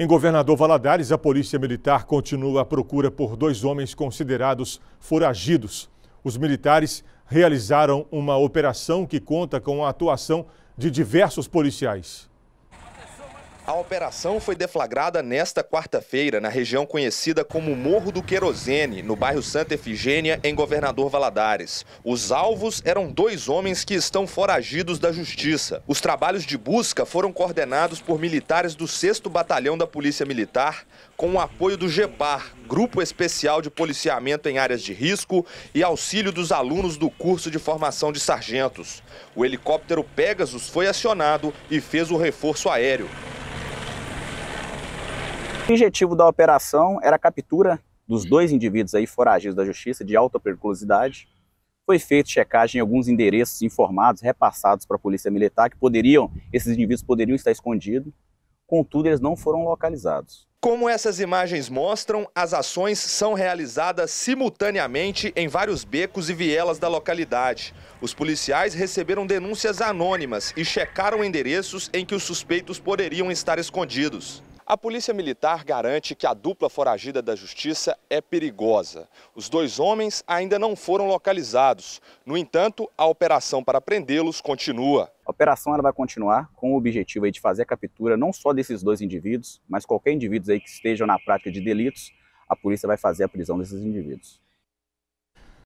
Em Governador Valadares, a Polícia Militar continua a procura por dois homens considerados foragidos. Os militares realizaram uma operação que conta com a atuação de diversos policiais. A operação foi deflagrada nesta quarta-feira na região conhecida como Morro do Querosene, no bairro Santa Efigênia, em Governador Valadares. Os alvos eram dois homens que estão foragidos da justiça. Os trabalhos de busca foram coordenados por militares do 6 Batalhão da Polícia Militar, com o apoio do GEPAR, Grupo Especial de Policiamento em Áreas de Risco, e auxílio dos alunos do curso de formação de sargentos. O helicóptero Pegasus foi acionado e fez o reforço aéreo objetivo da operação era a captura dos dois indivíduos aí foragidos da justiça de alta periculosidade. Foi feita checagem em alguns endereços informados, repassados para a Polícia Militar, que poderiam, esses indivíduos poderiam estar escondidos. Contudo, eles não foram localizados. Como essas imagens mostram, as ações são realizadas simultaneamente em vários becos e vielas da localidade. Os policiais receberam denúncias anônimas e checaram endereços em que os suspeitos poderiam estar escondidos. A polícia militar garante que a dupla foragida da justiça é perigosa. Os dois homens ainda não foram localizados. No entanto, a operação para prendê-los continua. A operação ela vai continuar com o objetivo de fazer a captura não só desses dois indivíduos, mas qualquer indivíduo aí que esteja na prática de delitos, a polícia vai fazer a prisão desses indivíduos.